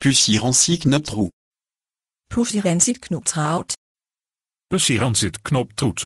Pussiransie knoptroet. Pussiransie knoptroet. Pussiransie knoptroet.